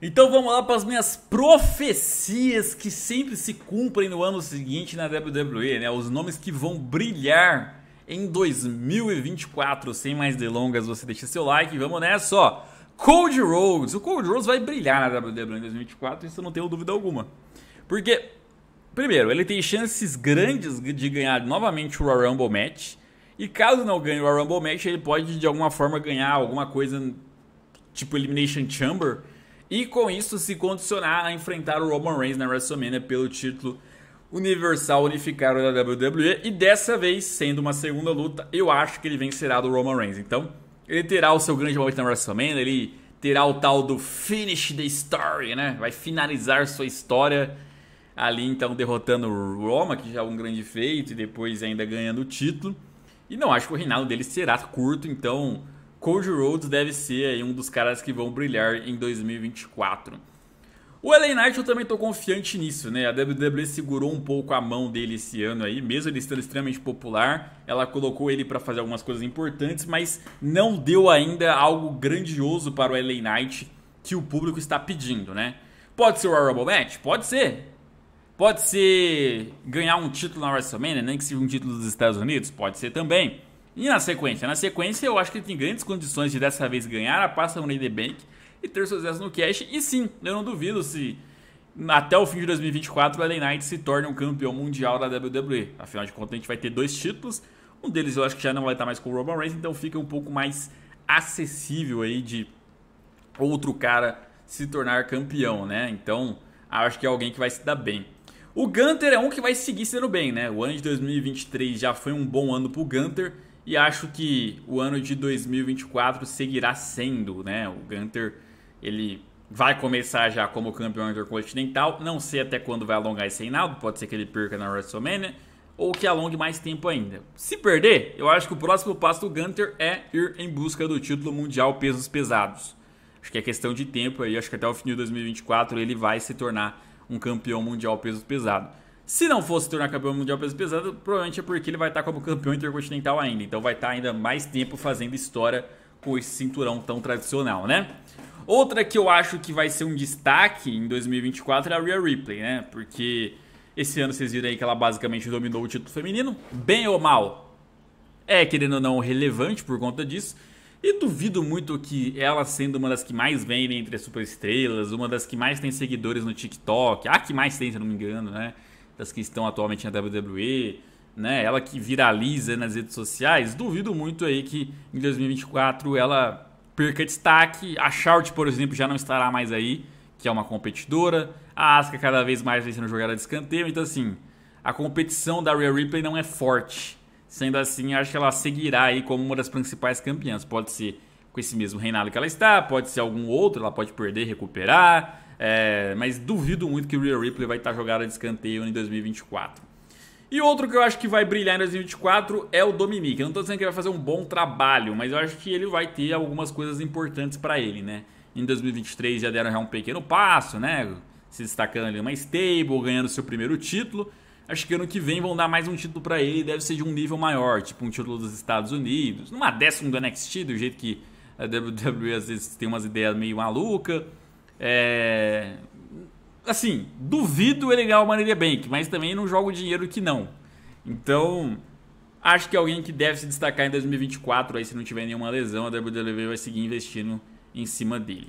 Então vamos lá para as minhas profecias que sempre se cumprem no ano seguinte na WWE, né? Os nomes que vão brilhar em 2024. Sem mais delongas, você deixa seu like, e vamos nessa, ó. Cody Rhodes, o Cody Rhodes vai brilhar na WWE em 2024, isso eu não tenho dúvida alguma. Porque primeiro, ele tem chances grandes de ganhar novamente o Royal Rumble match. E caso não ganhe o Royal Rumble match, ele pode de alguma forma ganhar alguma coisa tipo Elimination Chamber e com isso se condicionar a enfrentar o Roman Reigns na WrestleMania pelo título universal unificado da WWE e dessa vez sendo uma segunda luta, eu acho que ele vencerá do Roman Reigns. Então, ele terá o seu grande momento na WrestleMania, ele terá o tal do finish the story, né? Vai finalizar sua história ali então derrotando o Roma, que já é um grande feito e depois ainda ganhando o título. E não acho que o reinado dele será curto, então Cody Rhodes deve ser aí um dos caras que vão brilhar em 2024. O LA Knight eu também estou confiante nisso, né? A WWE segurou um pouco a mão dele esse ano aí, mesmo ele estando extremamente popular, ela colocou ele para fazer algumas coisas importantes, mas não deu ainda algo grandioso para o LA Knight que o público está pedindo, né? Pode ser o Royal Rumble Match? Pode ser. Pode ser ganhar um título na WrestleMania, nem que seja um título dos Estados Unidos? Pode ser também. E na sequência? Na sequência, eu acho que ele tem grandes condições de dessa vez ganhar a pasta Money The Bank e ter sucesso no cash. E sim, eu não duvido se até o fim de 2024 o LA Knight se torne um campeão mundial da WWE. Afinal de contas, a gente vai ter dois títulos. Um deles eu acho que já não vai estar mais com o Roman Reigns, então fica um pouco mais acessível aí de outro cara se tornar campeão, né? Então, acho que é alguém que vai se dar bem. O Gunter é um que vai seguir sendo bem, né? O ano de 2023 já foi um bom ano pro Gunter e acho que o ano de 2024 seguirá sendo, né? O Gunter, ele vai começar já como campeão intercontinental. Não sei até quando vai alongar esse reinado. Pode ser que ele perca na WrestleMania ou que alongue mais tempo ainda. Se perder, eu acho que o próximo passo do Gunter é ir em busca do título mundial pesos pesados. Acho que é questão de tempo aí. Acho que até o fim de 2024 ele vai se tornar um campeão mundial pesos pesado. Se não fosse tornar campeão mundial peso pesado, provavelmente é porque ele vai estar como campeão intercontinental ainda. Então vai estar ainda mais tempo fazendo história com esse cinturão tão tradicional, né? Outra que eu acho que vai ser um destaque em 2024 é a Rhea Ripley, né? Porque esse ano vocês viram aí que ela basicamente dominou o título feminino, bem ou mal. É, querendo ou não, relevante por conta disso. E duvido muito que ela, sendo uma das que mais vendem entre as superestrelas, uma das que mais tem seguidores no TikTok, a que mais tem, se não me engano, né? das que estão atualmente na WWE, né? Ela que viraliza nas redes sociais, duvido muito aí que em 2024 ela perca destaque. A Charlotte, por exemplo, já não estará mais aí, que é uma competidora. A Asuka cada vez mais vem sendo jogada de escanteio, então assim, a competição da Rhea Ripley não é forte. Sendo assim, acho que ela seguirá aí como uma das principais campeãs. Pode ser com esse mesmo reinado que ela está, pode ser algum outro, ela pode perder, recuperar, é, mas duvido muito que o Real Ripley vai estar jogada de escanteio em 2024. E outro que eu acho que vai brilhar em 2024 é o Dominique. Eu não estou dizendo que ele vai fazer um bom trabalho, mas eu acho que ele vai ter algumas coisas importantes para ele, né? Em 2023 já deram já um pequeno passo, né? Se destacando ali numa stable, ganhando seu primeiro título. Acho que ano que vem vão dar mais um título para ele, deve ser de um nível maior, tipo um título dos Estados Unidos, numa décima do NXT, do jeito que a WWE às vezes tem umas ideias meio malucas, É... Assim, duvido ele ganhar o Money in the Bank, mas também não joga o dinheiro que não. Então, acho que alguém que deve se destacar em 2024, aí se não tiver nenhuma lesão, a WWE vai seguir investindo em cima dele.